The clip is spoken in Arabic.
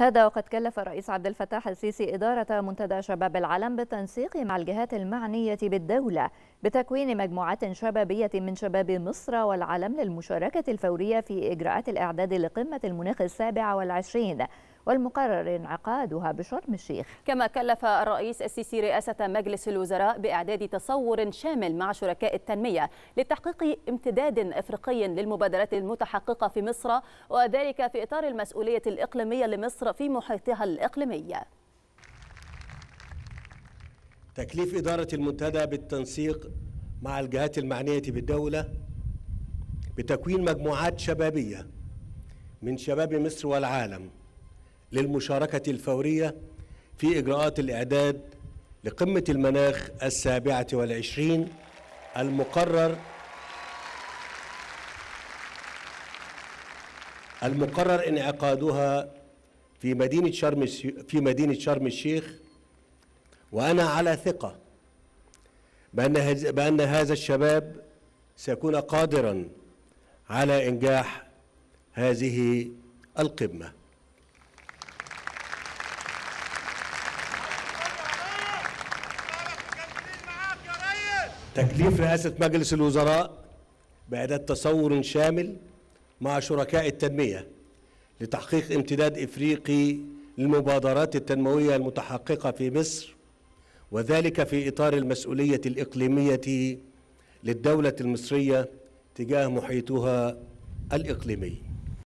هذا وقد كلف الرئيس عبد الفتاح السيسي إدارة منتدى شباب العالم بالتنسيق مع الجهات المعنية بالدولة بتكوين مجموعات شبابية من شباب مصر والعالم للمشاركة الفورية في إجراءات الإعداد لقمة المناخ السابعة والعشرين والمقرر انعقادها بشرم الشيخ كما كلف الرئيس السيسي رئاسة مجلس الوزراء بإعداد تصور شامل مع شركاء التنمية لتحقيق امتداد إفريقي للمبادرات المتحققة في مصر وذلك في إطار المسؤولية الإقليمية لمصر في محيطها الإقليمي تكليف إدارة المنتدى بالتنسيق مع الجهات المعنية بالدولة بتكوين مجموعات شبابية من شباب مصر والعالم للمشاركة الفورية في إجراءات الإعداد لقمة المناخ السابعة والعشرين المقرر المقرر انعقادها في مدينة شرم في مدينة شرم الشيخ وأنا على ثقة بأن بأن هذا الشباب سيكون قادرا على إنجاح هذه القمه تكليف رئاسة مجلس الوزراء بإعداد تصور شامل مع شركاء التنمية لتحقيق امتداد إفريقي للمبادرات التنموية المتحققة في مصر وذلك في إطار المسؤولية الإقليمية للدولة المصرية تجاه محيطها الإقليمي